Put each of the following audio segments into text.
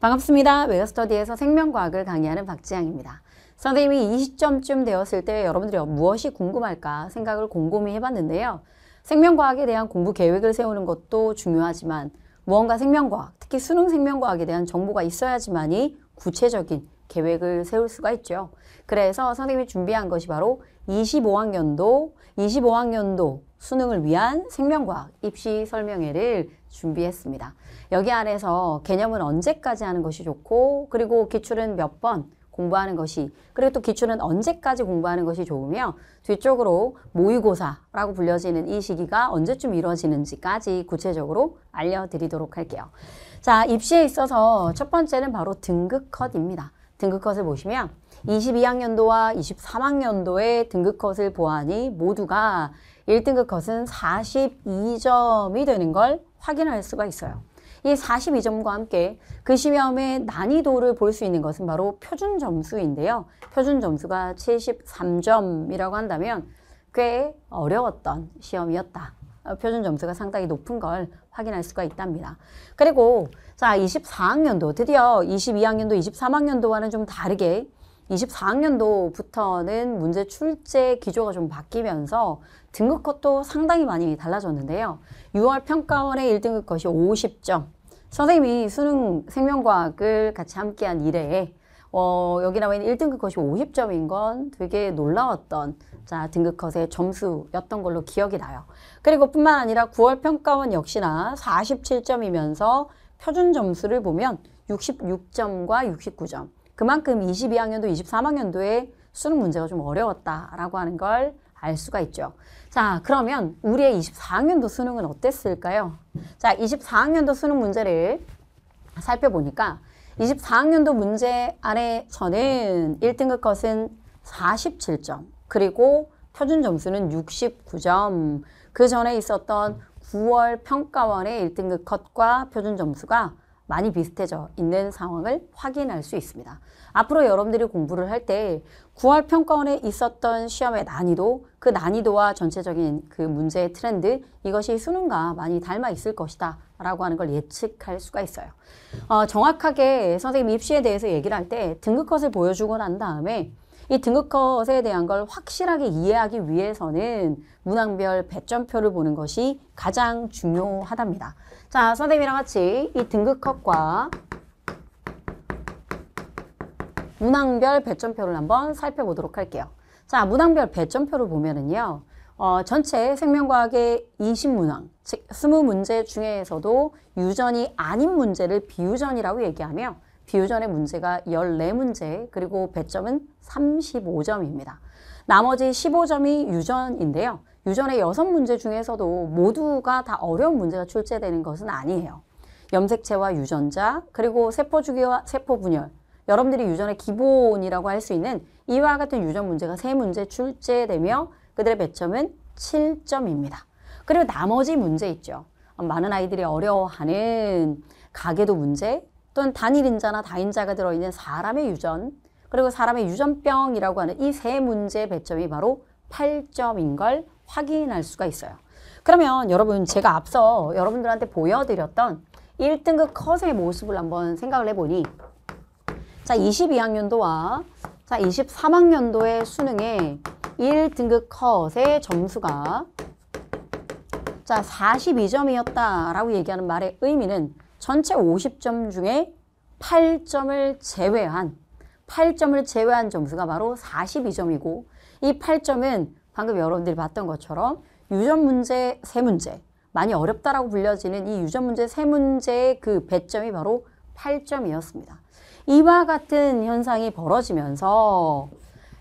반갑습니다. 웨어스터디에서 생명과학을 강의하는 박지향입니다. 선생님이 이 시점쯤 되었을 때 여러분들이 무엇이 궁금할까 생각을 곰곰이 해봤는데요. 생명과학에 대한 공부 계획을 세우는 것도 중요하지만 무언가 생명과학, 특히 수능 생명과학에 대한 정보가 있어야지만이 구체적인 계획을 세울 수가 있죠. 그래서 선생님이 준비한 것이 바로 25학년도, 25학년도 수능을 위한 생명과학 입시 설명회를 준비했습니다. 여기 아래서 개념은 언제까지 하는 것이 좋고 그리고 기출은 몇 번 공부하는 것이 그리고 또 기출은 언제까지 공부하는 것이 좋으며 뒤쪽으로 모의고사라고 불려지는 이 시기가 언제쯤 이루어지는지까지 구체적으로 알려드리도록 할게요. 자 입시에 있어서 첫 번째는 바로 등급 컷입니다. 등급컷을 보시면 22학년도와 23학년도의 등급컷을 보아하니 모두가 1등급 컷은 42점이 되는 걸 확인할 수가 있어요. 이 42점과 함께 그 시험의 난이도를 볼 수 있는 것은 바로 표준 점수인데요. 표준 점수가 73점이라고 한다면 꽤 어려웠던 시험이었다. 어, 표준 점수가 상당히 높은 걸 확인할 수가 있답니다. 그리고 자 24학년도 드디어 22학년도 23학년도와는 좀 다르게 24학년도부터는 문제 출제 기조가 좀 바뀌면서 등급컷도 상당히 많이 달라졌는데요. 6월 평가원의 1등급 컷이 50점. 선생님이 수능 생명과학을 같이 함께한 이래에 어, 여기 나와 있는 1등급 컷이 50점인 건 되게 놀라웠던 자 등급 컷의 점수였던 걸로 기억이 나요. 그리고 뿐만 아니라 9월 평가원 역시나 47점이면서 표준 점수를 보면 66점과 69점 그만큼 22학년도 23학년도에 수능 문제가 좀 어려웠다라고 하는 걸 알 수가 있죠. 자, 그러면 우리의 24학년도 수능은 어땠을까요? 자, 24학년도 수능 문제를 살펴보니까 24학년도 문제 안에 저는 1등급 것은 47점, 그리고 표준 점수는 69점, 그 전에 있었던 9월 평가원의 1등급 컷과 표준 점수가 많이 비슷해져 있는 상황을 확인할 수 있습니다. 앞으로 여러분들이 공부를 할 때 9월 평가원에 있었던 시험의 난이도, 그 난이도와 전체적인 그 문제의 트렌드, 이것이 수능과 많이 닮아 있을 것이다 라고 하는 걸 예측할 수가 있어요. 어, 정확하게 선생님 입시에 대해서 얘기를 할 때 등급컷을 보여주고 난 다음에 이 등급컷에 대한 걸 확실하게 이해하기 위해서는 문항별 배점표를 보는 것이 가장 중요하답니다. 자, 선생님이랑 같이 이 등급컷과 문항별 배점표를 한번 살펴보도록 할게요. 자, 문항별 배점표를 보면은요. 어, 전체 생명과학의 20문항, 즉 20문제 중에서도 유전이 아닌 문제를 비유전이라고 얘기하며 비유전의 문제가 14문제, 그리고 배점은 35점입니다. 나머지 15점이 유전인데요. 유전의 여섯 문제 중에서도 모두가 다 어려운 문제가 출제되는 것은 아니에요. 염색체와 유전자, 그리고 세포 주기와 세포 분열, 여러분들이 유전의 기본이라고 할 수 있는 이와 같은 유전 문제가 세 문제 출제되며 그들의 배점은 7점입니다. 그리고 나머지 문제 있죠. 많은 아이들이 어려워하는 가계도 문제, 또는 단일인자나 다인자가 들어있는 사람의 유전, 그리고 사람의 유전병이라고 하는 이 세 문제의 배점이 바로 8점인 걸 확인할 수가 있어요. 그러면 여러분 제가 앞서 여러분들한테 보여드렸던 1등급 컷의 모습을 한번 생각을 해보니 자 22학년도와 자 23학년도의 수능에 1등급 컷의 점수가 자 42점이었다라고 얘기하는 말의 의미는 전체 50점 중에 8점을 제외한 8점을 제외한 점수가 바로 42점이고 이 8점은 방금 여러분들이 봤던 것처럼 유전 문제 세 문제 많이 어렵다라고 불려지는 이 유전 문제 세 문제의 그 배점이 바로 8점이었습니다. 이와 같은 현상이 벌어지면서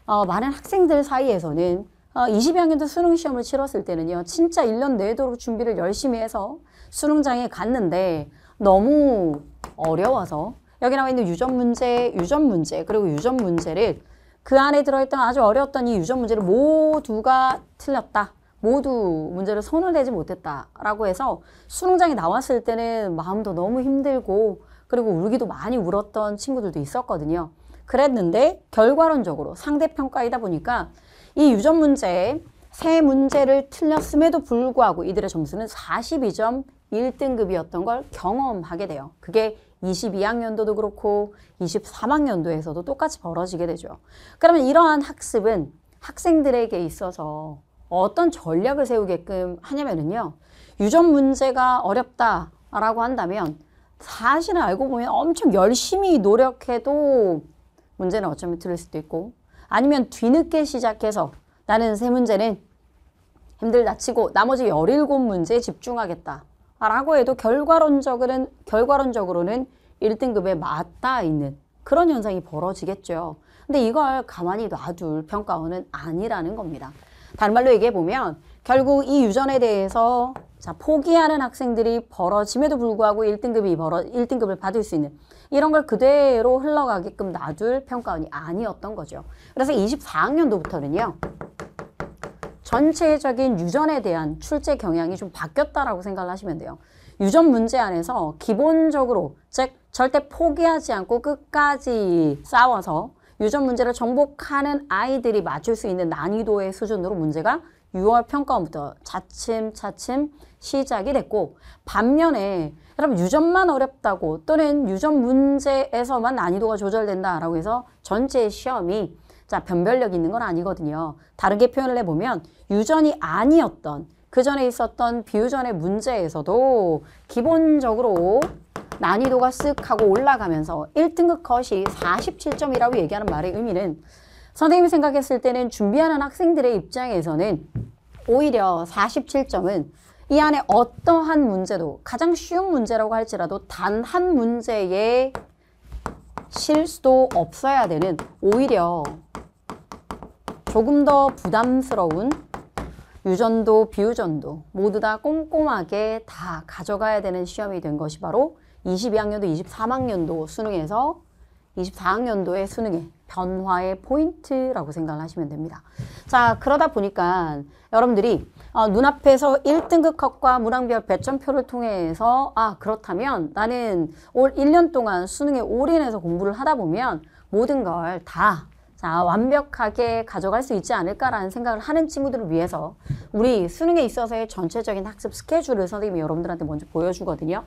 어, 많은 학생들 사이에서는 어, 20학년도 수능 시험을 치렀을 때는요. 진짜 1년 내도록 준비를 열심히 해서 수능장에 갔는데 너무 어려워서 여기 나와 있는 유전 문제, 유전 문제 그리고 유전 문제를 그 안에 들어있던 아주 어려웠던 이 유전 문제를 모두가 틀렸다. 모두 문제를 손을 대지 못했다라고 해서 수능장이 나왔을 때는 마음도 너무 힘들고 그리고 울기도 많이 울었던 친구들도 있었거든요. 그랬는데 결과론적으로 상대평가이다 보니까 이 유전 문제 세 문제를 틀렸음에도 불구하고 이들의 점수는 42점 1등급이었던 걸 경험하게 돼요. 그게 22학년도도 그렇고 23학년도에서도 똑같이 벌어지게 되죠. 그러면 이러한 학습은 학생들에게 있어서 어떤 전략을 세우게끔 하냐면요 유전 문제가 어렵다라고 한다면 사실은 알고 보면 엄청 열심히 노력해도 문제는 어쩌면 들을 수도 있고 아니면 뒤늦게 시작해서 나는 세 문제는 힘들다 치고 나머지 열일 문제에 집중하겠다. 라고 해도 결과론적으로는, 결과론적으로는 1등급에 맞닿아 있는 그런 현상이 벌어지겠죠. 근데 이걸 가만히 놔둘 평가원은 아니라는 겁니다. 다른 말로 얘기해 보면 결국 이 유전에 대해서 자, 포기하는 학생들이 벌어짐에도 불구하고 1등급이 벌어, 1등급을 받을 수 있는 이런 걸 그대로 흘러가게끔 놔둘 평가원이 아니었던 거죠. 그래서 24학년도부터는요. 전체적인 유전에 대한 출제 경향이 좀 바뀌었다라고 생각을 하시면 돼요. 유전 문제 안에서 기본적으로 즉 절대 포기하지 않고 끝까지 싸워서 유전 문제를 정복하는 아이들이 맞출 수 있는 난이도의 수준으로 문제가 6월 평가원부터 차츰차츰 시작이 됐고 반면에 여러분 유전만 어렵다고 또는 유전 문제에서만 난이도가 조절된다라고 해서 전체 시험이 자, 변별력 있는 건 아니거든요. 다르게 표현을 해보면 유전이 아니었던 그 전에 있었던 비유전의 문제에서도 기본적으로 난이도가 쓱 하고 올라가면서 1등급 컷이 47점이라고 얘기하는 말의 의미는 선생님이 생각했을 때는 준비하는 학생들의 입장에서는 오히려 47점은 이 안에 어떠한 문제도 가장 쉬운 문제라고 할지라도 단 한 문제의 실수도 없어야 되는 오히려 조금 더 부담스러운 유전도 비유전도 모두 다 꼼꼼하게 다 가져가야 되는 시험이 된 것이 바로 22학년도 23학년도 수능에서 24학년도의 수능에 변화의 포인트라고 생각 하시면 됩니다. 자, 그러다 보니까 여러분들이 어, 눈앞에서 1등급 컷과 문항별 배점표를 통해서 아, 그렇다면 나는 올 1년 동안 수능에 올인해서 공부를 하다 보면 모든 걸 다 자, 완벽하게 가져갈 수 있지 않을까라는 생각을 하는 친구들을 위해서 우리 수능에 있어서의 전체적인 학습 스케줄을 선생님이 여러분들한테 먼저 보여주거든요.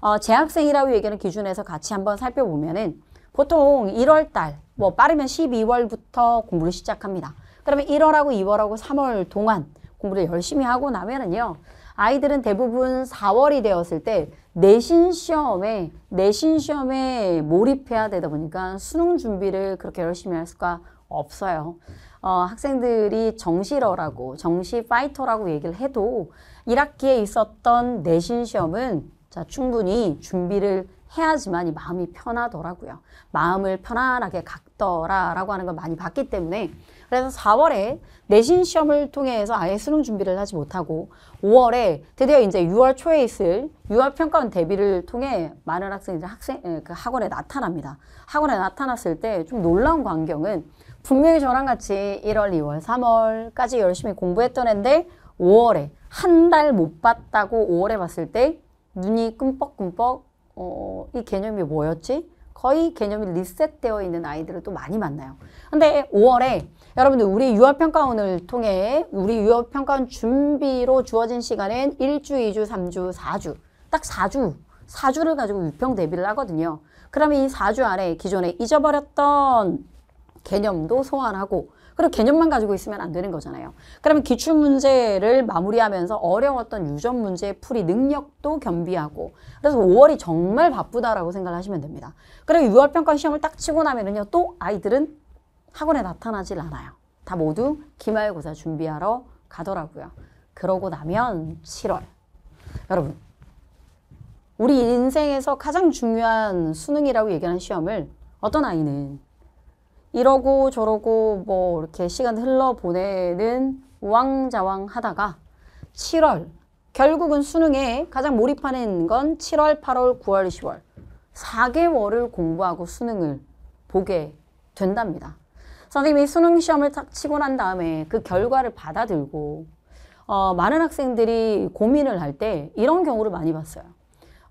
어, 재학생이라고 얘기하는 기준에서 같이 한번 살펴보면은 보통 1월 달뭐 빠르면 12월부터 공부를 시작합니다. 그러면 1월하고 2월하고 3월 동안 공부를 열심히 하고 나면은요. 아이들은 대부분 4월이 되었을 때 내신 시험에 내신 시험에 몰입해야 되다 보니까 수능 준비를 그렇게 열심히 할 수가 없어요. 어, 학생들이 정시러라고 정시 파이터라고 얘기를 해도 1학기에 있었던 내신 시험은 자, 충분히 준비를 해야지만 이 마음이 편하더라고요. 마음을 편안하게 갖더라라고 하는 걸 많이 봤기 때문에 그래서 4월에 내신 시험을 통해서 아예 수능 준비를 하지 못하고 5월에 드디어 이제 6월 초에 있을 6월 평가원 대비를 통해 많은 학생들이 학생 예, 그 학원에 나타납니다. 학원에 나타났을 때 좀 놀라운 광경은 분명히 저랑 같이 1월, 2월, 3월까지 열심히 공부했던 앤데 5월에 한 달 못 봤다고 5월에 봤을 때 눈이 끔뻑끔뻑 어, 이 개념이 뭐였지? 거의 개념이 리셋되어 있는 아이들을 또 많이 만나요. 근데 5월에 여러분들 우리 유아평가원을 통해 우리 유아평가원 준비로 주어진 시간은 1주, 2주, 3주, 4주 딱 4주 4주를 가지고 유평 대비를 하거든요. 그러면 이 4주 안에 기존에 잊어버렸던 개념도 소환하고 그리고 개념만 가지고 있으면 안 되는 거잖아요. 그러면 기출 문제를 마무리하면서 어려웠던 유전 문제 풀이 능력도 겸비하고 그래서 5월이 정말 바쁘다라고 생각하시면 됩니다. 그리고 6월 평가 시험을 딱 치고 나면또 아이들은 학원에 나타나질 않아요. 다 모두 기말고사 준비하러 가더라고요. 그러고 나면 7월 여러분 우리 인생에서 가장 중요한 수능이라고 얘기하는 시험을 어떤 아이는 이러고 저러고 뭐 이렇게 시간 흘러 보내는 우왕좌왕 하다가 7월 결국은 수능에 가장 몰입하는 건 7월, 8월, 9월, 10월 4개월을 공부하고 수능을 보게 된답니다. 선생님이 수능 시험을 탁 치고 난 다음에 그 결과를 받아들고 어, 많은 학생들이 고민을 할 때 이런 경우를 많이 봤어요.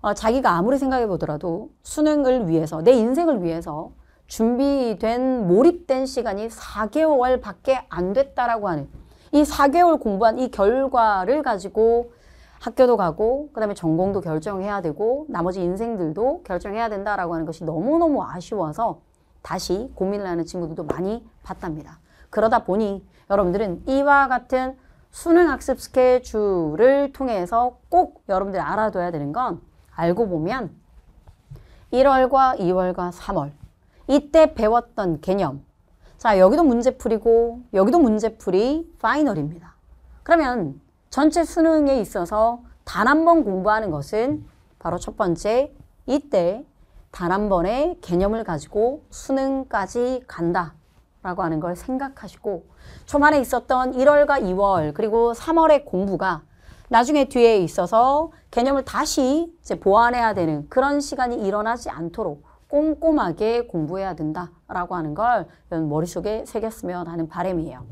어, 자기가 아무리 생각해 보더라도 수능을 위해서 내 인생을 위해서 준비된 몰입된 시간이 4개월밖에 안 됐다라고 하는 이 4개월 공부한 이 결과를 가지고 학교도 가고 그다음에 전공도 결정해야 되고 나머지 인생들도 결정해야 된다라고 하는 것이 너무너무 아쉬워서 다시 고민을 하는 친구들도 많이 봤답니다. 그러다 보니 여러분들은 이와 같은 수능 학습 스케줄을 통해서 꼭 여러분들이 알아둬야 되는 건 알고 보면 1월과 2월과 3월 이때 배웠던 개념. 자, 여기도 문제풀이고 여기도 문제풀이 파이널입니다. 그러면 전체 수능에 있어서 단 한 번 공부하는 것은 바로 첫 번째 이때 단 한 번의 개념을 가지고 수능까지 간다. 라고 하는 걸 생각하시고 초반에 있었던 1월과 2월 그리고 3월의 공부가 나중에 뒤에 있어서 개념을 다시 이제 보완해야 되는 그런 시간이 일어나지 않도록 꼼꼼하게 공부해야 된다라고 하는 걸 머릿속에 새겼으면 하는 바람이에요.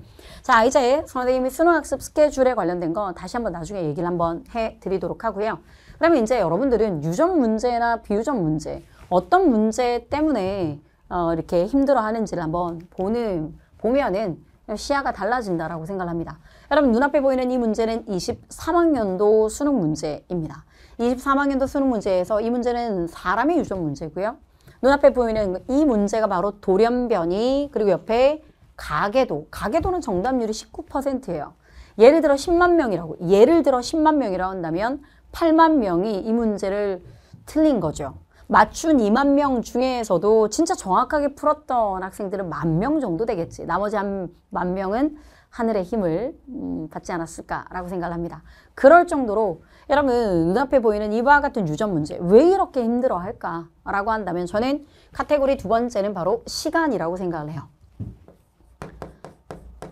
자, 이제 선생님이 수능학습 스케줄에 관련된 거 다시 한번 나중에 얘기를 한번 해드리도록 하고요. 그러면 이제 여러분들은 유전 문제나 비유전 문제 어떤 문제 때문에 어, 이렇게 힘들어하는지를 한번 보는 보면은 시야가 달라진다라고 생각합니다. 여러분 눈앞에 보이는 이 문제는 23학년도 수능 문제입니다. 23학년도 수능 문제에서 이 문제는 사람의 유전 문제고요. 눈앞에 보이는 이 문제가 바로 돌연변이 그리고 옆에 가계도 가계도는 정답률이 19%예요. 예를 들어 10만 명이라고 예를 들어 10만 명이라고 한다면 8만 명이 이 문제를 틀린 거죠. 맞춘 2만 명 중에서도 진짜 정확하게 풀었던 학생들은 만 명 정도 되겠지. 나머지 한 만 명은 하늘의 힘을 음, 받지 않았을까라고 생각합니다. 그럴 정도로 여러분 눈앞에 보이는 이와 같은 유전 문제 왜 이렇게 힘들어할까라고 한다면 저는 카테고리 두 번째는 바로 시간이라고 생각을 해요.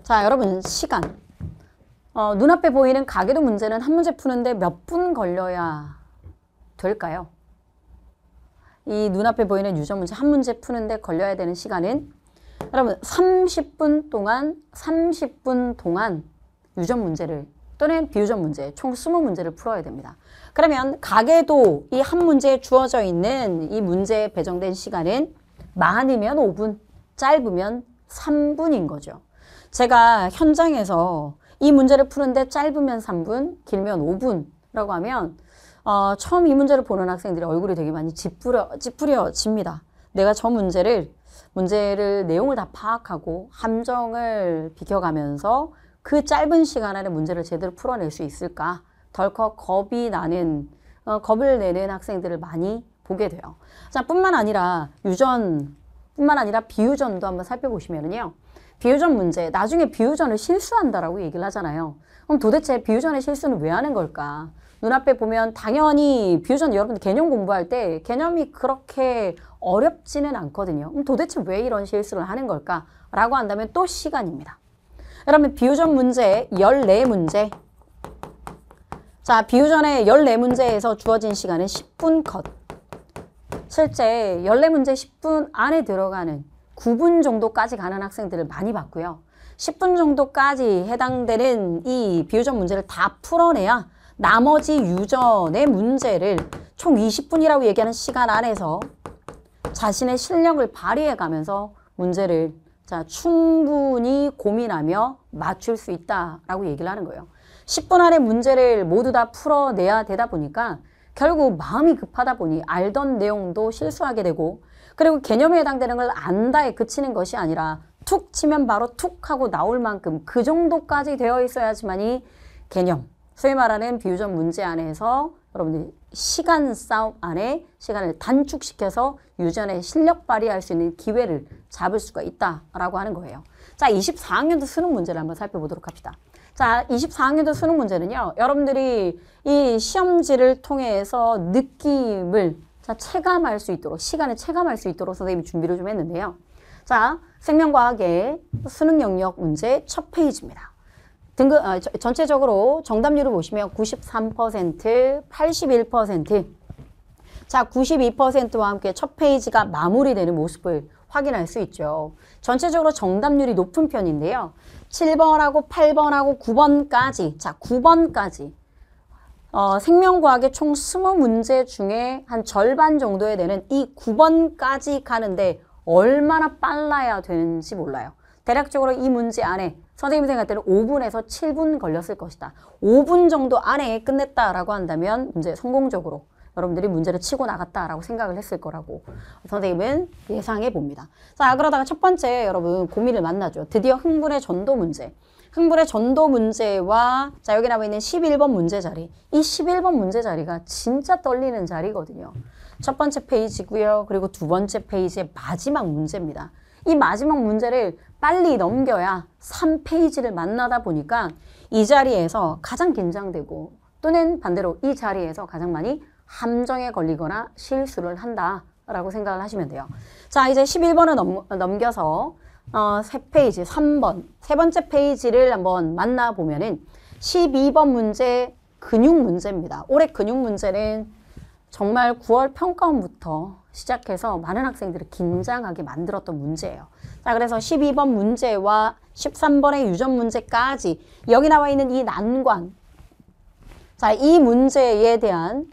자 여러분 시간 어, 눈앞에 보이는 가계도 문제는 한 문제 푸는데 몇 분 걸려야 될까요? 이 눈앞에 보이는 유전 문제 한 문제 푸는데 걸려야 되는 시간은 여러분 30분 동안 30분 동안 유전 문제를 또는 비유전 문제 총 20문제를 풀어야 됩니다. 그러면 가계도 이 한 문제에 주어져 있는 이 문제에 배정된 시간은 많으면 5분, 짧으면 3분인 거죠. 제가 현장에서 이 문제를 푸는데 짧으면 3분, 길면 5분이라고 하면 어, 처음 이 문제를 보는 학생들이 얼굴이 되게 많이 찌푸려, 찌푸려집니다. 내가 저 문제를 문제를 내용을 다 파악하고 함정을 비켜가면서 그 짧은 시간 안에 문제를 제대로 풀어낼 수 있을까 덜컥 겁이 나는 어, 겁을 내는 학생들을 많이 보게 돼요. 자 뿐만 아니라 유전 뿐만 아니라 비유전도 한번 살펴보시면요. 비유전 문제, 나중에 비유전을 실수한다라고 얘기를 하잖아요. 그럼 도대체 비유전의 실수는 왜 하는 걸까? 눈앞에 보면 당연히 비유전 여러분들 개념 공부할 때 개념이 그렇게 어렵지는 않거든요. 그럼 도대체 왜 이런 실수를 하는 걸까? 라고 한다면 또 시간입니다. 그러면 비전 문제 14문제 자비전의 14문제에서 주어진 시간은 10분 컷 실제 14문제 10분 안에 들어가는 9분 정도까지 가는 학생들을 많이 봤고요. 10분 정도까지 해당되는 이 비유전 문제를 다 풀어내야 나머지 유전의 문제를 총 20분이라고 얘기하는 시간 안에서 자신의 실력을 발휘해 가면서 문제를 자, 충분히 고민하며 맞출 수 있다라고 얘기를 하는 거예요. 10분 안에 문제를 모두 다 풀어내야 되다 보니까 결국 마음이 급하다 보니 알던 내용도 실수하게 되고 그리고 개념에 해당되는 걸 안다에 그치는 것이 아니라 툭 치면 바로 툭 하고 나올 만큼 그 정도까지 되어 있어야지만이 개념, 소위 말하는 비유전 문제 안에서 여러분들 시간 싸움 안에 시간을 단축시켜서 유전의 실력 발휘할 수 있는 기회를 잡을 수가 있다라고 하는 거예요. 자, 24학년도 수능 문제를 한번 살펴보도록 합시다. 자, 24학년도 수능 문제는요. 여러분들이 이 시험지를 통해서 느낌을 자, 체감할 수 있도록 시간을 체감할 수 있도록 선생님이 준비를 좀 했는데요. 자, 생명과학의 수능 영역 문제 첫 페이지입니다. 등급 어, 저, 전체적으로 정답률을 보시면 93%, 81%, 자 92%와 함께 첫 페이지가 마무리되는 모습을 확인할 수 있죠. 전체적으로 정답률이 높은 편인데요. 7번하고 8번하고 9번까지 자 9번까지 어, 생명과학의 총 20문제 중에 한 절반 정도에 되는 이 9번까지 가는데 얼마나 빨라야 되는지 몰라요. 대략적으로 이 문제 안에 선생님 생각대로 5분에서 7분 걸렸을 것이다. 5분 정도 안에 끝냈다라고 한다면 문제 성공적으로 여러분들이 문제를 치고 나갔다라고 생각을 했을 거라고 선생님은 예상해 봅니다. 자, 그러다가 첫 번째 여러분 고민을 만나죠. 드디어 흥분의 전도 문제. 흥분의 전도 문제와 자 여기 나와 있는 11번 문제 자리 이 11번 문제 자리가 진짜 떨리는 자리거든요. 첫 번째 페이지고요. 그리고 두 번째 페이지의 마지막 문제입니다. 이 마지막 문제를 빨리 넘겨야 3페이지를 만나다 보니까 이 자리에서 가장 긴장되고 또는 반대로 이 자리에서 가장 많이 함정에 걸리거나 실수를 한다라고 생각을 하시면 돼요. 자, 이제 11번을 넘, 넘겨서 어, 3페이지, 3번, 세 번째 페이지를 한번 만나보면은 12번 문제 근육 문제입니다. 올해 근육 문제는 정말 9월 평가원부터 시작해서 많은 학생들을 긴장하게 만들었던 문제예요. 자, 그래서 12번 문제와 13번의 유전 문제까지 여기 나와 있는 이 난관. 자, 이 문제에 대한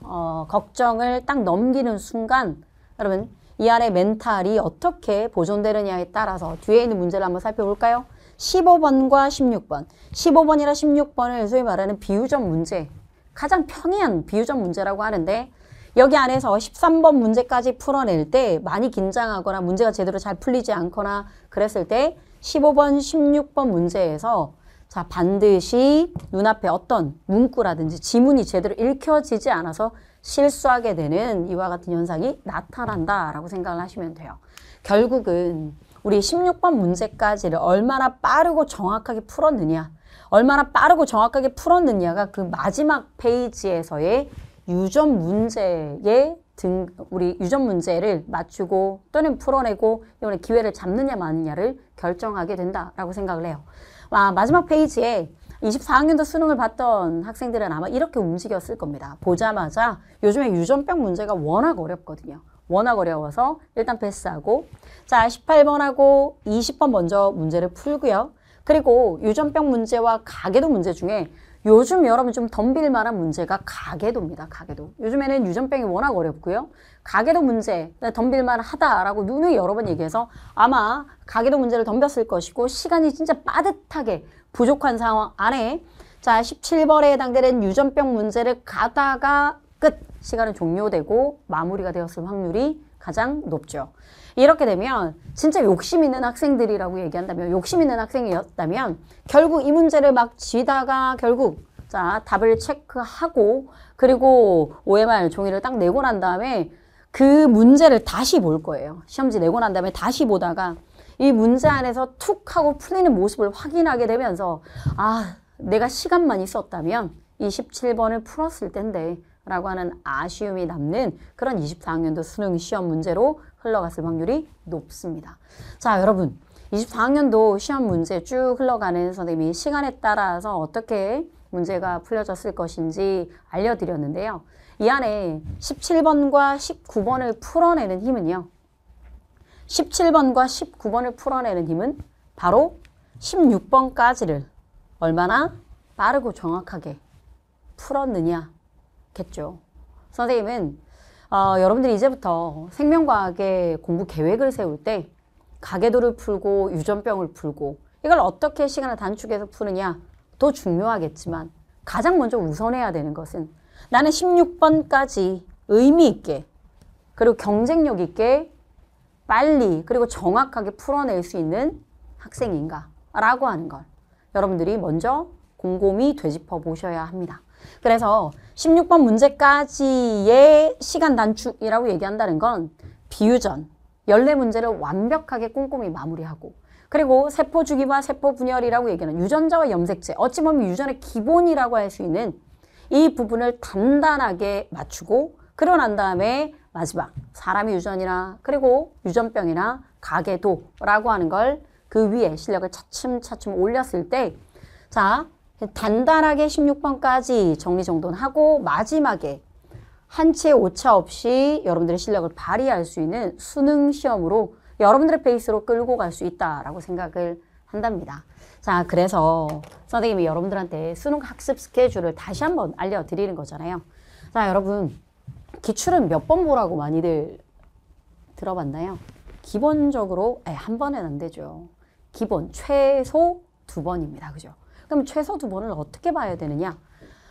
어, 걱정을 딱 넘기는 순간 여러분 이 안에 멘탈이 어떻게 보존되느냐에 따라서 뒤에 있는 문제를 한번 살펴볼까요? 15번과 16번. 15번이나 16번을 소위 말하는 비유적 문제. 가장 평이한 비유적 문제라고 하는데 여기 안에서 13번 문제까지 풀어낼 때 많이 긴장하거나 문제가 제대로 잘 풀리지 않거나 그랬을 때 15번, 16번 문제에서 자 반드시 눈앞에 어떤 문구라든지 지문이 제대로 읽혀지지 않아서 실수하게 되는 이와 같은 현상이 나타난다라고 생각을 하시면 돼요. 결국은 우리 16번 문제까지를 얼마나 빠르고 정확하게 풀었느냐 얼마나 빠르고 정확하게 풀었느냐가 그 마지막 페이지에서의 유전 문제에 등 우리 유전 문제를 맞추고 또는 풀어내고 이번에 기회를 잡느냐 마느냐를 결정하게 된다라고 생각을 해요. 와, 아, 마지막 페이지에 24학년도 수능을 봤던 학생들은 아마 이렇게 움직였을 겁니다. 보자마자 요즘에 유전병 문제가 워낙 어렵거든요. 워낙 어려워서 일단 패스하고 자 18번하고 20번 먼저 문제를 풀고요. 그리고 유전병 문제와 가계도 문제 중에 요즘 여러분 좀 덤빌 만한 문제가 가계도입니다. 가계도. 요즘에는 유전병이 워낙 어렵고요. 가계도 문제 덤빌 만하다라고 누누이 여러 번 얘기해서 아마 가계도 문제를 덤볐을 것이고 시간이 진짜 빠듯하게 부족한 상황 안에 자 17벌에 해당되는 유전병 문제를 가다가 끝 시간은 종료되고 마무리가 되었을 확률이 가장 높죠. 이렇게 되면 진짜 욕심 있는 학생들이라고 얘기한다면 욕심 있는 학생이었다면 결국 이 문제를 막 쥐다가 결국 자 답을 체크하고 그리고 OMR 종이를 딱 내고 난 다음에 그 문제를 다시 볼 거예요. 시험지 내고 난 다음에 다시 보다가 이 문제 안에서 툭 하고 풀리는 모습을 확인하게 되면서 아 내가 시간만 있었다면 27번을 풀었을 텐데 라고 하는 아쉬움이 남는 그런 24학년도 수능 시험 문제로 흘러갔을 확률이 높습니다. 자, 여러분. 24학년도 시험 문제 쭉 흘러가는 선생님이 시간에 따라서 어떻게 문제가 풀려졌을 것인지 알려드렸는데요. 이 안에 17번과 19번을 풀어내는 힘은요. 17번과 19번을 풀어내는 힘은 바로 16번까지를 얼마나 빠르고 정확하게 풀었느냐 겠죠. 선생님은 어, 여러분들이 이제부터 생명과학의 공부 계획을 세울 때 가계도를 풀고 유전병을 풀고 이걸 어떻게 시간을 단축해서 푸느냐 더 중요하겠지만 가장 먼저 우선해야 되는 것은 나는 16번까지 의미 있게 그리고 경쟁력 있게 빨리 그리고 정확하게 풀어낼 수 있는 학생인가 라고 하는 걸 여러분들이 먼저 곰곰이 되짚어 보셔야 합니다. 그래서 16번 문제까지의 시간 단축이라고 얘기한다는 건 비유전, 연례 문제를 완벽하게 꼼꼼히 마무리하고 그리고 세포 주기와 세포 분열이라고 얘기하는 유전자와 염색체, 어찌 보면 유전의 기본이라고 할 수 있는 이 부분을 단단하게 맞추고 그러난 다음에 마지막 사람의 유전이나 그리고 유전병이나 가계도라고 하는 걸 그 위에 실력을 차츰차츰 올렸을 때 자, 단단하게 16번까지 정리정돈하고 마지막에 한치의 오차 없이 여러분들의 실력을 발휘할 수 있는 수능 시험으로 여러분들의 페이스로 끌고 갈 수 있다라고 생각을 한답니다. 자, 그래서 선생님이 여러분들한테 수능 학습 스케줄을 다시 한번 알려드리는 거잖아요. 자, 여러분 기출은 몇 번 보라고 많이들 들어봤나요? 기본적으로 에, 예, 한 번은 안 되죠. 기본 최소 두 번입니다. 그죠? 그럼 최소 두 번을 어떻게 봐야 되느냐?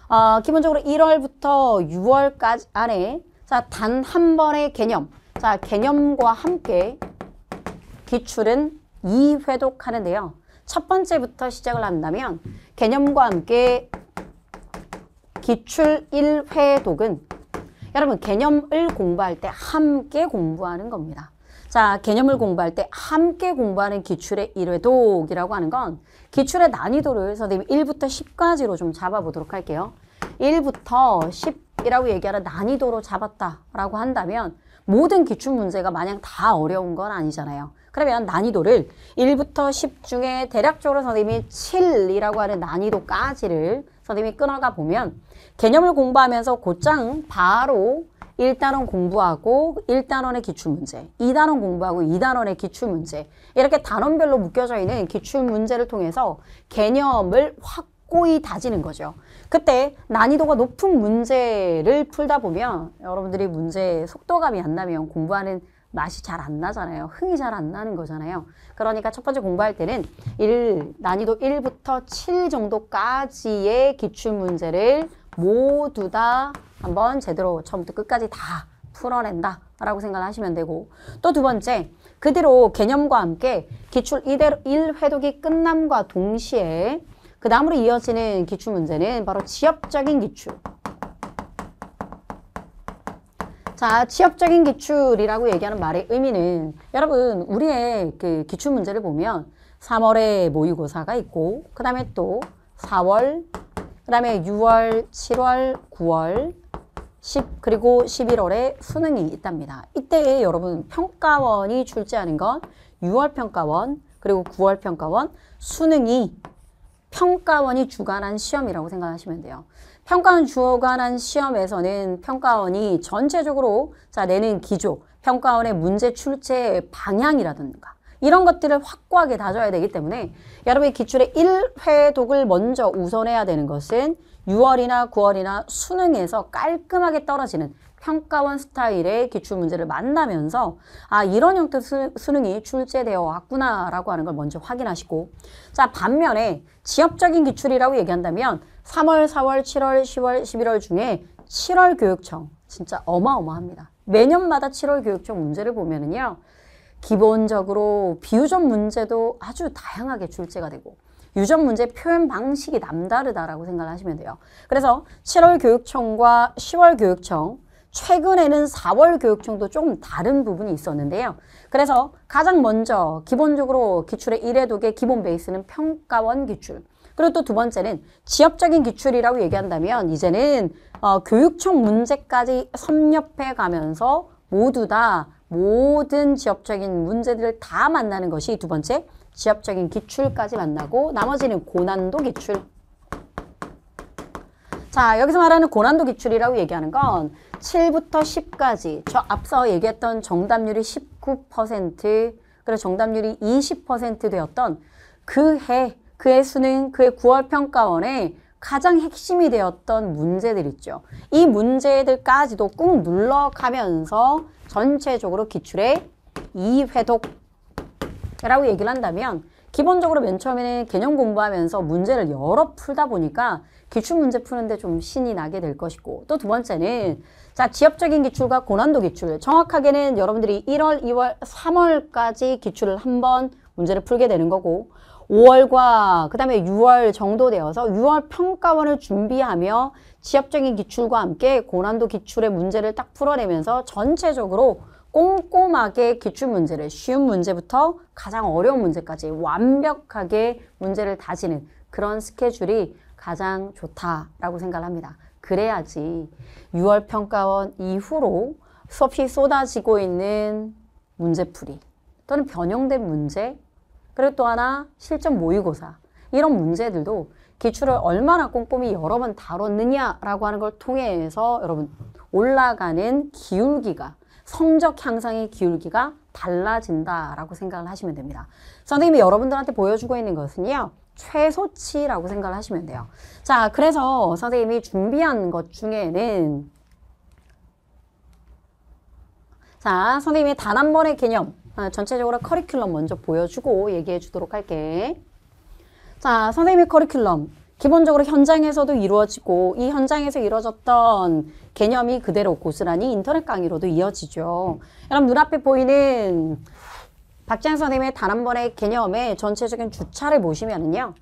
어, 기본적으로 1월부터 6월까지 안에 자, 단 한 번의 개념. 자, 개념과 함께 기출은 2회독하는데요. 첫 번째부터 시작을 한다면 개념과 함께 기출 1회독은 여러분 개념을 공부할 때 함께 공부하는 겁니다. 자, 개념을 음. 공부할 때 함께 공부하는 기출의 1회독이라고 하는 건 기출의 난이도를 선생님 1부터 10까지로 좀 잡아보도록 할게요. 1부터 10이라고 얘기하는 난이도로 잡았다라고 한다면 모든 기출 문제가 마냥 다 어려운 건 아니잖아요. 그러면 난이도를 1부터 10 중에 대략적으로 선생님이 7이라고 하는 난이도까지를 선생님이 끊어가 보면 개념을 공부하면서 곧장 바로 1단원 공부하고 1단원의 기출문제, 2단원 공부하고 2단원의 기출문제 이렇게 단원별로 묶여져 있는 기출문제를 통해서 개념을 확고히 다지는 거죠. 그때 난이도가 높은 문제를 풀다 보면 여러분들이 문제의 속도감이 안 나면 공부하는 맛이 잘 안 나잖아요. 흥이 잘 안 나는 거잖아요. 그러니까 첫 번째 공부할 때는 1, 난이도 1부터 7 정도까지의 기출문제를 모두 다 한번 제대로 처음부터 끝까지 다 풀어낸다 라고 생각하시면 되고 또 두 번째 그대로 개념과 함께 기출 이대로 1회독이 끝남과 동시에 그 다음으로 이어지는 기출 문제는 바로 지역적인 기출 자, 지역적인 기출이라고 얘기하는 말의 의미는 여러분 우리의 그 기출 문제를 보면 3월에 모의고사가 있고 그 다음에 또 4월 그 다음에 6월, 7월, 9월 10 그리고 11월에 수능이 있답니다. 이때에 여러분 평가원이 출제하는 건 6월 평가원 그리고 9월 평가원 수능이 평가원이 주관한 시험이라고 생각하시면 돼요. 평가원 주관한 시험에서는 평가원이 전체적으로 자 내는 기조, 평가원의 문제 출제 방향이라든가 이런 것들을 확고하게 다져야 되기 때문에 여러분의 기출의 1회독을 먼저 우선해야 되는 것은 6월이나 9월이나 수능에서 깔끔하게 떨어지는 평가원 스타일의 기출문제를 만나면서 아 이런 형태 의 수, 능이 출제되어 왔구나 라고 하는 걸 먼저 확인하시고 자 반면에 지역적인 기출이라고 얘기한다면 3월, 4월, 7월, 10월, 11월 중에 7월 교육청 진짜 어마어마합니다. 매년마다 7월 교육청 문제를 보면은요 기본적으로 비유적 문제도 아주 다양하게 출제가 되고 유전 문제 표현 방식이 남다르다라고 생각 하시면 돼요. 그래서 7월 교육청과 10월 교육청 최근에는 4월 교육청도 조금 다른 부분이 있었는데요. 그래서 가장 먼저 기본적으로 기출의 1회독의 기본 베이스는 평가원 기출 그리고 또 두 번째는 지역적인 기출이라고 얘기한다면 이제는 어, 교육청 문제까지 섭렵해 가면서 모두 다 모든 지역적인 문제들을 다 만나는 것이 두 번째 지압적인 기출까지 만나고 나머지는 고난도 기출. 자, 여기서 말하는 고난도 기출이라고 얘기하는 건 7부터 10까지 저 앞서 얘기했던 정답률이 19%그리고 정답률이 20% 되었던 그 해, 그 해 수능, 그 해 9월 평가원에 가장 핵심이 되었던 문제들 있죠. 이 문제들까지도 꾹 눌러가면서 전체적으로 기출의 2회독 라고 얘기를 한다면 기본적으로 맨 처음에 는 개념 공부하면서 문제를 여러 풀다 보니까 기출 문제 푸는데 좀 신이 나게 될 것이고 또 두 번째는 자지역적인 기출과 고난도 기출 정확하게는 여러분들이 1월, 2월, 3월까지 기출을 한번 문제를 풀게 되는 거고 5월과 그 다음에 6월 정도 되어서 6월 평가원을 준비하며 지역적인 기출과 함께 고난도 기출의 문제를 딱 풀어내면서 전체적으로 꼼꼼하게 기출 문제를 쉬운 문제부터 가장 어려운 문제까지 완벽하게 문제를 다지는 그런 스케줄이 가장 좋다라고 생각합니다. 그래야지 6월 평가원 이후로 수업이 쏟아지고 있는 문제풀이 또는 변형된 문제 그리고 또 하나 실전 모의고사 이런 문제들도 기출을 얼마나 꼼꼼히 여러 번 다뤘느냐라고 하는 걸 통해서 여러분 올라가는 기울기가 성적 향상의 기울기가 달라진다라고 생각을 하시면 됩니다. 선생님이 여러분들한테 보여주고 있는 것은요. 최소치라고 생각을 하시면 돼요. 자, 그래서 선생님이 준비한 것 중에는 자, 선생님이 단 한 번의 개념, 아, 전체적으로 커리큘럼 먼저 보여주고 얘기해 주도록 할게. 자, 선생님의 커리큘럼. 기본적으로 현장에서도 이루어지고 이 현장에서 이루어졌던 개념이 그대로 고스란히 인터넷 강의로도 이어지죠. 여러분 눈앞에 보이는 박지영 선생님의 단 한 번의 개념의 전체적인 주차를 보시면은요.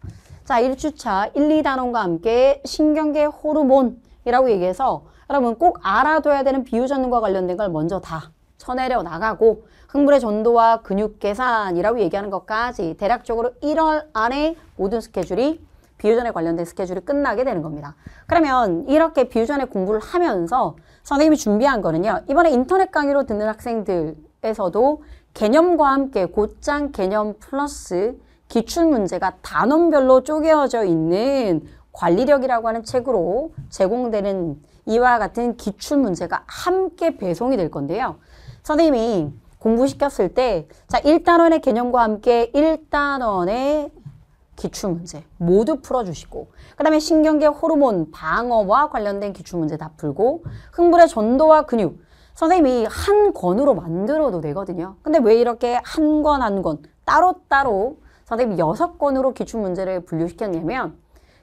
자, 1주차 1, 2단원과 함께 신경계 호르몬이라고 얘기해서 여러분 꼭 알아둬야 되는 비유전과 관련된 걸 먼저 다 쳐내려 나가고 흥분의 전도와 근육 계산이라고 얘기하는 것까지 대략적으로 1월 안에 모든 스케줄이 비유전에 관련된 스케줄이 끝나게 되는 겁니다. 그러면 이렇게 비유전에 공부를 하면서 선생님이 준비한 거는요. 이번에 인터넷 강의로 듣는 학생들에서도 개념과 함께 곧장 개념 플러스 기출 문제가 단원별로 쪼개어져 있는 관리력이라고 하는 책으로 제공되는 이와 같은 기출 문제가 함께 배송이 될 건데요. 선생님이 공부시켰을 때, 자, 1단원의 개념과 함께 1단원의 기출 문제 모두 풀어주시고 그 다음에 신경계 호르몬 방어와 관련된 기출 문제 다 풀고 흥분의 전도와 근육 선생님이 한 권으로 만들어도 되거든요. 근데 왜 이렇게 한 권 한 권 따로따로 선생님 여섯 권으로 기출 문제를 분류시켰냐면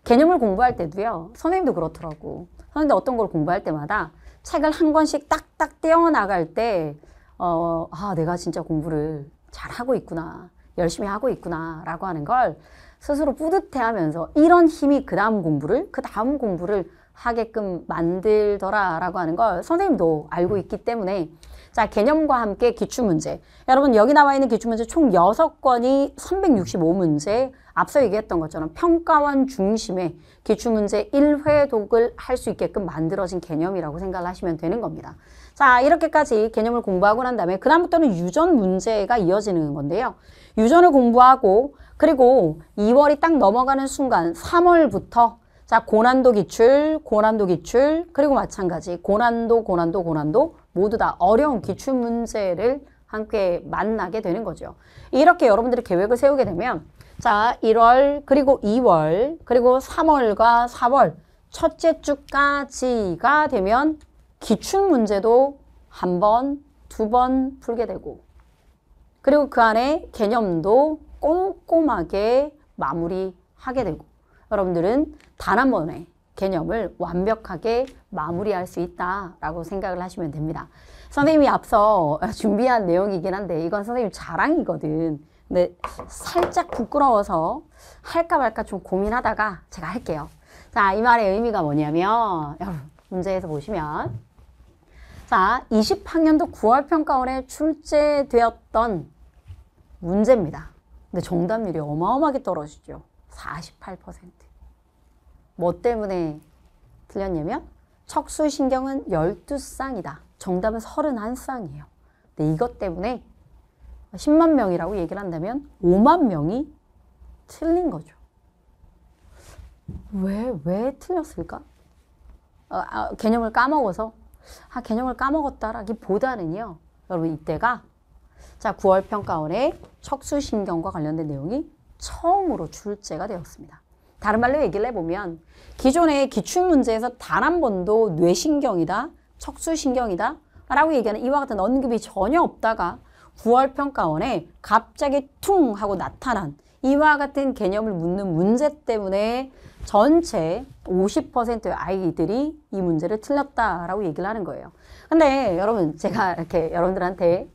개념을 공부할 때도요. 선생님도 그렇더라고. 선생님도 어떤 걸 공부할 때마다 책을 한 권씩 딱딱 떼어나갈 때 어, 아, 내가 진짜 공부를 잘하고 있구나. 열심히 하고 있구나. 라고 하는 걸 스스로 뿌듯해하면서 이런 힘이 그 다음 공부를 그 다음 공부를 하게끔 만들더라라고 하는 걸 선생님도 알고 있기 때문에 자 개념과 함께 기출문제 여러분 여기 나와 있는 기출문제 총6섯 건이 3 6 5 문제 앞서 얘기했던 것처럼 평가원 중심의 기출문제 1회독을할 수 있게끔 만들어진 개념이라고 생각을 하시면 되는 겁니다. 자 이렇게까지 개념을 공부하고 난 다음에 그 다음부터는 유전 문제가 이어지는 건데요. 유전을 공부하고 그리고 2월이 딱 넘어가는 순간 3월부터 자 고난도 기출, 고난도 기출, 그리고 마찬가지 고난도, 고난도, 고난도 모두 다 어려운 기출 문제를 함께 만나게 되는 거죠. 이렇게 여러분들이 계획을 세우게 되면 자 1월, 그리고 2월, 그리고 3월과 4월 첫째 주까지가 되면 기출 문제도 한 번, 두 번 풀게 되고 그리고 그 안에 개념도 꼼꼼하게 마무리하게 되고 여러분들은 단 한 번의 개념을 완벽하게 마무리할 수 있다라고 생각을 하시면 됩니다. 선생님이 앞서 준비한 내용이긴 한데 이건 선생님 자랑이거든. 근데 살짝 부끄러워서 할까 말까 좀 고민하다가 제가 할게요. 자, 이 말의 의미가 뭐냐면 여러분 문제에서 보시면 자, 20학년도 9월 평가원에 출제되었던 문제입니다. 근데 정답률이 어마어마하게 떨어지죠. 48%. 뭐 때문에 틀렸냐면 척수신경은 12쌍이다. 정답은 31쌍이에요. 근데 이것 때문에 10만 명이라고 얘기를 한다면 5만 명이 틀린 거죠. 왜, 왜 틀렸을까? 어, 아, 개념을 까먹어서, 아, 개념을 까먹었다라기 보다는요, 여러분, 이때가 자, 9월 평가원의 척수신경과 관련된 내용이 처음으로 출제가 되었습니다. 다른 말로 얘기를 해보면 기존의 기출문제에서 단 한 번도 뇌신경이다, 척수신경이다 라고 얘기하는 이와 같은 언급이 전혀 없다가 9월 평가원에 갑자기 퉁 하고 나타난 이와 같은 개념을 묻는 문제 때문에 전체 50%의 아이들이 이 문제를 틀렸다라고 얘기를 하는 거예요. 근데 여러분 제가 이렇게 여러분들한테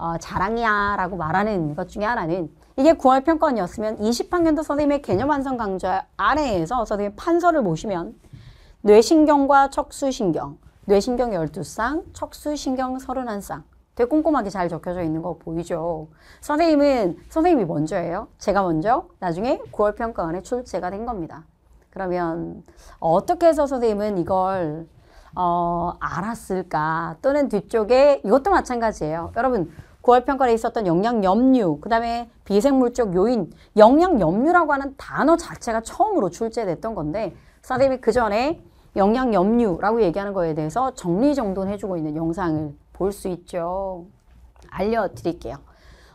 어, 자랑이야라고 말하는 것 중에 하나는 이게 9월 평가원이었으면 20학년도 선생님의 개념 완성 강좌 아래에서 선생님 판서를 보시면 뇌신경과 척수신경, 뇌신경 12쌍, 척수신경 31쌍 되게 꼼꼼하게 잘 적혀져 있는 거 보이죠? 선생님은 선생님이 먼저예요. 제가 먼저 나중에 9월 평가원에 출제가 된 겁니다. 그러면 어떻게 해서 선생님은 이걸 어, 알았을까? 또는 뒤쪽에 이것도 마찬가지예요. 여러분 9월 평가에 있었던 영양염류, 그 다음에 비생물적 요인, 영양염류라고 하는 단어 자체가 처음으로 출제됐던 건데 선생님이 그 전에 영양염류라고 얘기하는 거에 대해서 정리정돈해주고 있는 영상을 볼 수 있죠. 알려드릴게요.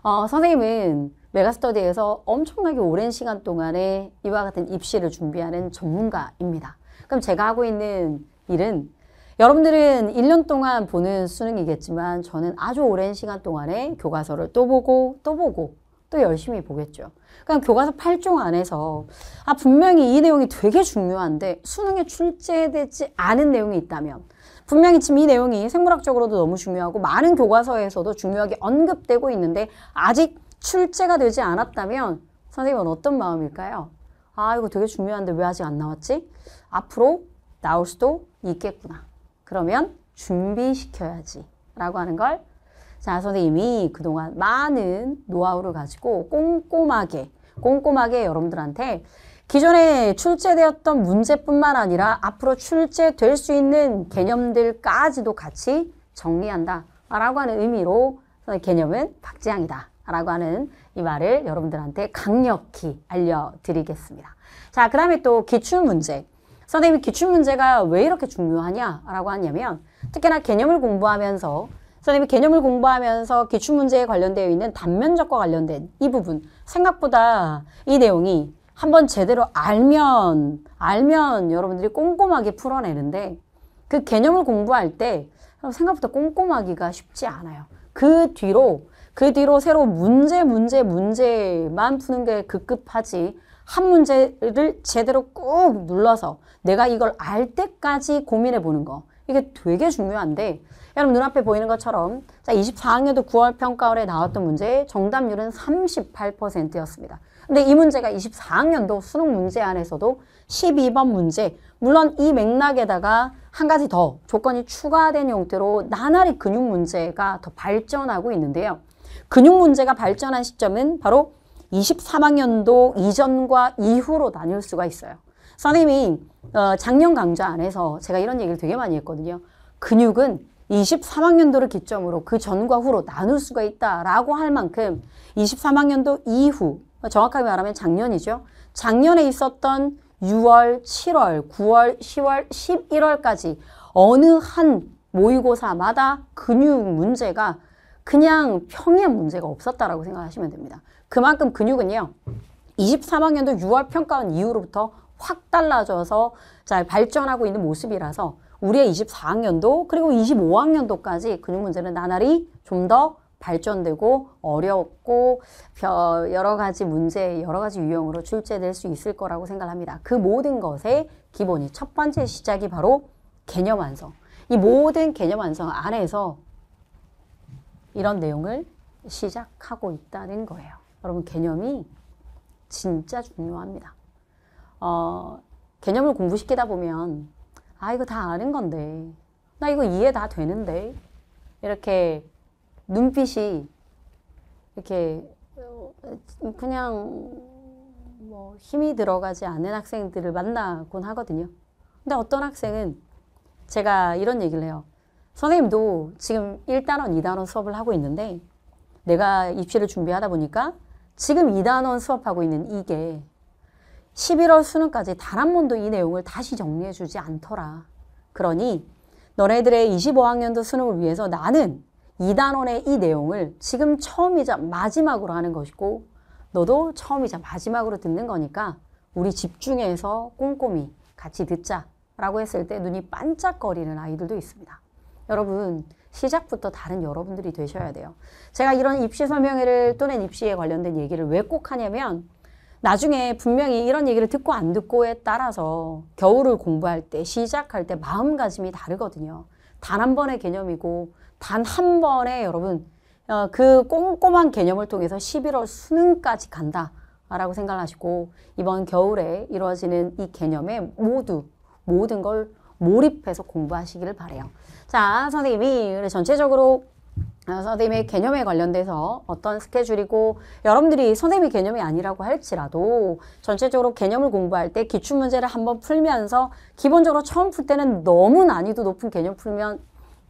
어, 선생님은 메가스터디에서 엄청나게 오랜 시간 동안에 이와 같은 입시를 준비하는 전문가입니다. 그럼 제가 하고 있는 일은 여러분들은 1년 동안 보는 수능이겠지만 저는 아주 오랜 시간 동안에 교과서를 또 보고 또 보고 또 열심히 보겠죠. 그러니까 교과서 8종 안에서 아 분명히 이 내용이 되게 중요한데 수능에 출제되지 않은 내용이 있다면 분명히 지금 이 내용이 생물학적으로도 너무 중요하고 많은 교과서에서도 중요하게 언급되고 있는데 아직 출제가 되지 않았다면 선생님은 어떤 마음일까요? 아 이거 되게 중요한데 왜 아직 안 나왔지? 앞으로 나올 수도 있겠구나. 그러면 준비시켜야지 라고 하는 걸 자, 선생님이 그동안 많은 노하우를 가지고 꼼꼼하게, 꼼꼼하게 여러분들한테 기존에 출제되었던 문제뿐만 아니라 앞으로 출제될 수 있는 개념들까지도 같이 정리한다 라고 하는 의미로 개념은 박지향이다 라고 하는 이 말을 여러분들한테 강력히 알려드리겠습니다. 자, 그 다음에 또 기출문제. 선생님이 기출문제가 왜 이렇게 중요하냐라고 하냐면 특히나 개념을 공부하면서 선생님이 개념을 공부하면서 기출문제에 관련되어 있는 단면적과 관련된 이 부분 생각보다 이 내용이 한번 제대로 알면 알면 여러분들이 꼼꼼하게 풀어내는데 그 개념을 공부할 때 생각보다 꼼꼼하기가 쉽지 않아요. 그 뒤로 그 뒤로 새로 문제 문제 문제만 푸는 게 급급하지 한 문제를 제대로 꾹 눌러서 내가 이걸 알 때까지 고민해 보는 거. 이게 되게 중요한데 여러분 눈앞에 보이는 것처럼 자 24학년도 9월 평가원에 나왔던 문제 정답률은 38%였습니다. 근데 이 문제가 24학년도 수능 문제 안에서도 12번 문제 물론 이 맥락에다가 한 가지 더 조건이 추가된 형태로 나날이 근육 문제가 더 발전하고 있는데요. 근육 문제가 발전한 시점은 바로 23학년도 이전과 이후로 나눌 수가 있어요. 선생님이 어, 작년 강좌 안에서 제가 이런 얘기를 되게 많이 했거든요. 근육은 23학년도를 기점으로 그 전과 후로 나눌 수가 있다라고 할 만큼 23학년도 이후, 정확하게 말하면 작년이죠. 작년에 있었던 6월, 7월, 9월, 10월, 11월까지 어느 한 모의고사마다 근육 문제가 그냥 평의 문제가 없었다라고 생각하시면 됩니다. 그만큼 근육은요. 23학년도 6월 평가원 이후로부터 확 달라져서 잘 발전하고 있는 모습이라서 우리의 24학년도 그리고 25학년도까지 근육 문제는 나날이 좀 더 발전되고 어렵고 여러 가지 문제 여러 가지 유형으로 출제될 수 있을 거라고 생각합니다. 그 모든 것의 기본이 첫 번째 시작이 바로 개념 완성. 이 모든 개념 완성 안에서 이런 내용을 시작하고 있다는 거예요. 여러분 개념이 진짜 중요합니다. 어, 개념을 공부시키다 보면 아 이거 다 아는 건데 나 이거 이해 다 되는데 이렇게 눈빛이 이렇게 어, 그냥 뭐 힘이 들어가지 않은 학생들을 만나곤 하거든요. 근데 어떤 학생은 제가 이런 얘기를 해요. 선생님도 지금 1단원, 2단원 수업을 하고 있는데 내가 입시를 준비하다 보니까 지금 2단원 수업하고 있는 이게 11월 수능까지 단 한 번도 이 내용을 다시 정리해 주지 않더라. 그러니 너네들의 25학년도 수능을 위해서 나는 2단원의 이 내용을 지금 처음이자 마지막으로 하는 것이고 너도 처음이자 마지막으로 듣는 거니까 우리 집중해서 꼼꼼히 같이 듣자 라고 했을 때 눈이 반짝거리는 아이들도 있습니다. 여러분 시작부터 다른 여러분들이 되셔야 돼요. 제가 이런 입시 설명회를 또는 입시에 관련된 얘기를 왜 꼭 하냐면 나중에 분명히 이런 얘기를 듣고 안 듣고에 따라서 겨울을 공부할 때 시작할 때 마음가짐이 다르거든요. 단 한 번의 개념이고 단 한 번에 여러분 어, 그 꼼꼼한 개념을 통해서 11월 수능까지 간다. 라고 생각하시고 이번 겨울에 이루어지는 이 개념에 모두 모든 걸 몰입해서 공부하시기를 바래요. 자, 선생님이 전체적으로 어, 선생님의 개념에 관련돼서 어떤 스케줄이고 여러분들이 선생님의 개념이 아니라고 할지라도 전체적으로 개념을 공부할 때 기출문제를 한번 풀면서 기본적으로 처음 풀 때는 너무 난이도 높은 개념 풀면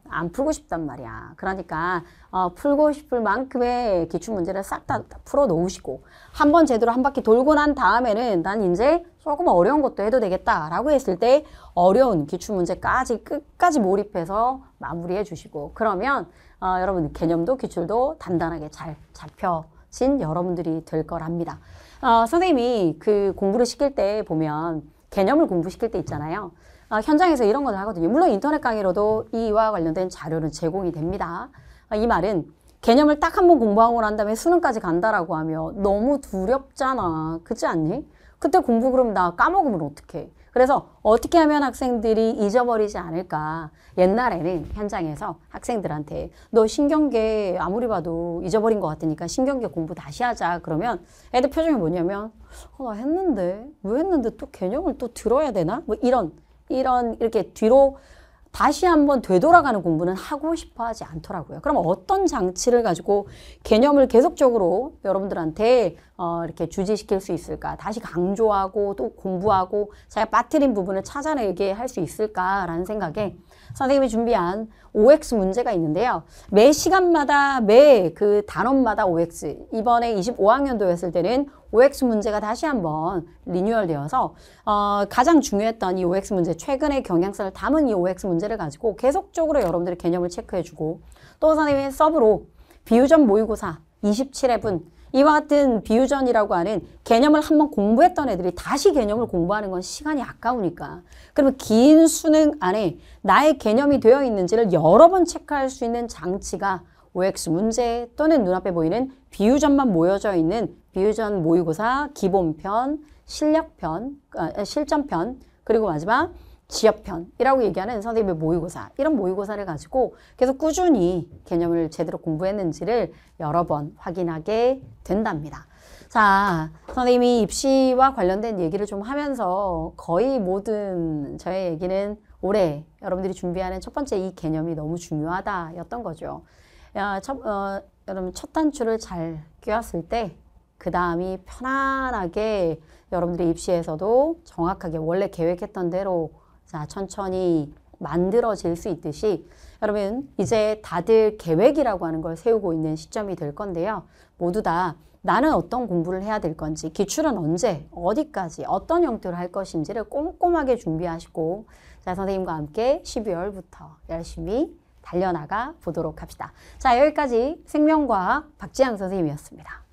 안 풀고 싶단 말이야. 그러니까 어, 풀고 싶을 만큼의 기출 문제를 싹 다 풀어 놓으시고 한 번 제대로 한 바퀴 돌고 난 다음에는 난 이제 조금 어려운 것도 해도 되겠다라고 했을 때 어려운 기출 문제까지 끝까지 몰입해서 마무리해 주시고 그러면 어, 여러분 개념도 기출도 단단하게 잘 잡혀진 여러분들이 될 거랍니다. 어, 선생님이 그 공부를 시킬 때 보면 개념을 공부시킬 때 있잖아요. 아, 현장에서 이런 것을 하거든요. 물론 인터넷 강의로도 이와 관련된 자료는 제공이 됩니다. 아, 이 말은 개념을 딱 한 번 공부하고 난 다음에 수능까지 간다라고 하며 너무 두렵잖아. 그렇지 않니? 그때 공부 그럼 나 까먹으면 어떡해. 그래서 어떻게 하면 학생들이 잊어버리지 않을까. 옛날에는 현장에서 학생들한테 너 신경계 아무리 봐도 잊어버린 것 같으니까 신경계 공부 다시 하자. 그러면 애들 표정이 뭐냐면 어, 나 했는데 왜 했는데 또 개념을 또 들어야 되나? 뭐 이런 이런 이렇게 뒤로 다시 한번 되돌아가는 공부는 하고 싶어 하지 않더라고요. 그럼 어떤 장치를 가지고 개념을 계속적으로 여러분들한테 어, 이렇게 주지시킬 수 있을까? 다시 강조하고 또 공부하고 자가 빠뜨린 부분을 찾아내게 할 수 있을까라는 생각에 선생님이 준비한 OX 문제가 있는데요. 매 시간마다 매 그 단원마다 OX 이번에 25학년도 했을 때는 OX 문제가 다시 한번 리뉴얼되어서 어, 가장 중요했던 이 OX 문제, 최근의 경향성을 담은 이 OX 문제를 가지고 계속적으로 여러분들의 개념을 체크해주고 또 선생님의 서브로 비유전 모의고사 27회분 이와 같은 비유전이라고 하는 개념을 한번 공부했던 애들이 다시 개념을 공부하는 건 시간이 아까우니까 그러면 긴 수능 안에 나의 개념이 되어 있는지를 여러 번 체크할 수 있는 장치가 OX 문제 또는 눈앞에 보이는 비유전만 모여져 있는 비유전 모의고사 기본편, 실력편, 아, 실전편, 그리고 마지막 지역편이라고 얘기하는 선생님의 모의고사 이런 모의고사를 가지고 계속 꾸준히 개념을 제대로 공부했는지를 여러 번 확인하게 된답니다. 자, 선생님이 입시와 관련된 얘기를 좀 하면서 거의 모든 저의 얘기는 올해 여러분들이 준비하는 첫 번째 이 개념이 너무 중요하다였던 거죠. 야, 첫, 어, 여러분 첫 단추를 잘끼웠을때 그 다음이 편안하게 여러분들이 입시에서도 정확하게 원래 계획했던 대로 자 천천히 만들어질 수 있듯이 여러분 이제 다들 계획이라고 하는 걸 세우고 있는 시점이 될 건데요. 모두 다 나는 어떤 공부를 해야 될 건지 기출은 언제 어디까지 어떤 형태로 할 것인지를 꼼꼼하게 준비하시고 자 선생님과 함께 12월부터 열심히 달려나가 보도록 합시다. 자, 여기까지 생명과학 박지향 선생님이었습니다.